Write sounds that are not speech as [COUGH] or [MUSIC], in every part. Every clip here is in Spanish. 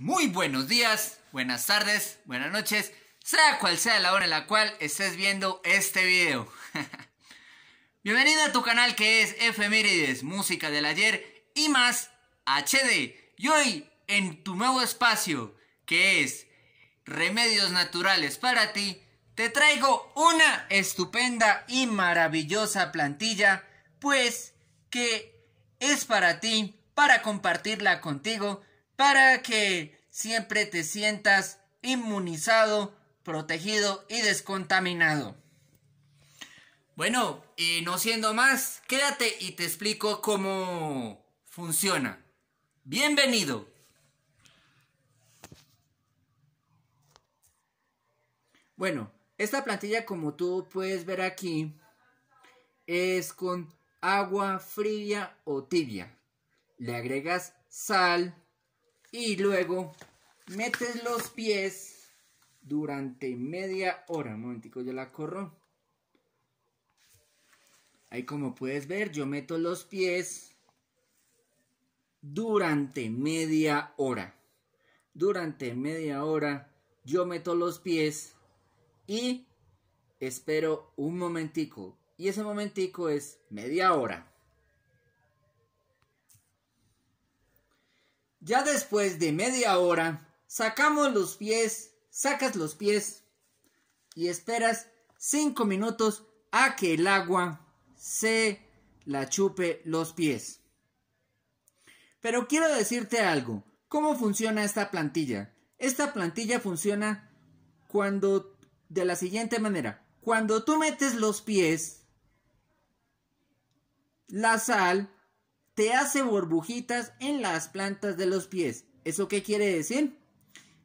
Muy buenos días, buenas tardes, buenas noches, sea cual sea la hora en la cual estés viendo este video. [LAUGHS] Bienvenido a tu canal que es Efemérides, música del ayer y más HD. Y hoy en tu nuevo espacio que es Remedios Naturales para ti, te traigo una estupenda y maravillosa plantilla, pues que es para ti, para compartirla contigo para que siempre te sientas inmunizado, protegido y descontaminado. Bueno, y no siendo más, quédate y te explico cómo funciona. Bienvenido. Bueno, esta plantilla como tú puedes ver aquí es con agua fría o tibia. Le agregas sal, y luego metes los pies durante media hora. Un momentico, yo la corro. Ahí como puedes ver, yo meto los pies durante media hora. Durante media hora yo meto los pies y espero un momentico. Y ese momentico es media hora. Ya después de media hora, sacamos los pies, sacas los pies y esperas 5 minutos a que el agua se la chupe los pies. Pero quiero decirte algo, ¿cómo funciona esta plantilla? Esta plantilla funciona cuando de la siguiente manera, cuando tú metes los pies, la sal te hace burbujitas en las plantas de los pies. ¿Eso qué quiere decir?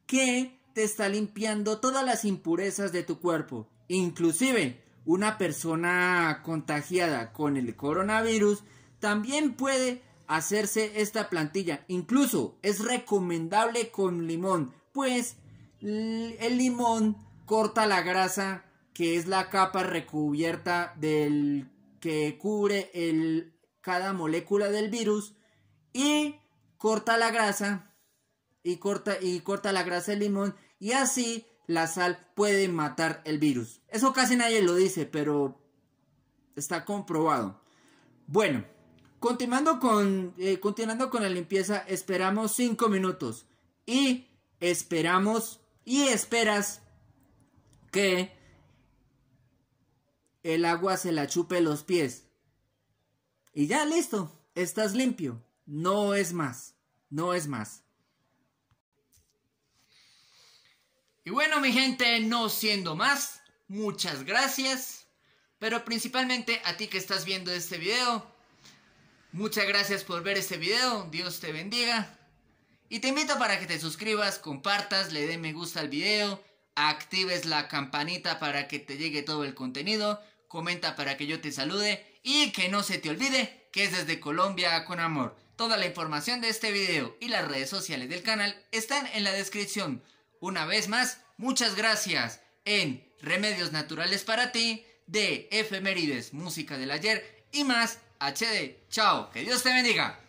Que te está limpiando todas las impurezas de tu cuerpo. Inclusive, una persona contagiada con el coronavirus también puede hacerse esta plantilla. Incluso es recomendable con limón, pues el limón corta la grasa que es la capa recubierta del que cubre el cada molécula del virus y corta la grasa y corta, y corta la grasa del limón y así la sal puede matar el virus. Eso casi nadie lo dice, pero está comprobado. Bueno, continuando con, eh, continuando con la limpieza, esperamos 5 minutos y esperamos y esperas que el agua se la chupe los pies. Y ya listo, estás limpio. No es más, no es más. Y bueno, mi gente, no siendo más, muchas gracias. Pero principalmente a ti que estás viendo este video. Muchas gracias por ver este video. Dios te bendiga. Y te invito para que te suscribas, compartas, le dé me gusta al video, actives la campanita para que te llegue todo el contenido comenta para que yo te salude y que no se te olvide que es desde Colombia con amor. Toda la información de este video y las redes sociales del canal están en la descripción. Una vez más, muchas gracias en Remedios Naturales para ti de Efemérides, Música del Ayer y más HD. Chao, que Dios te bendiga.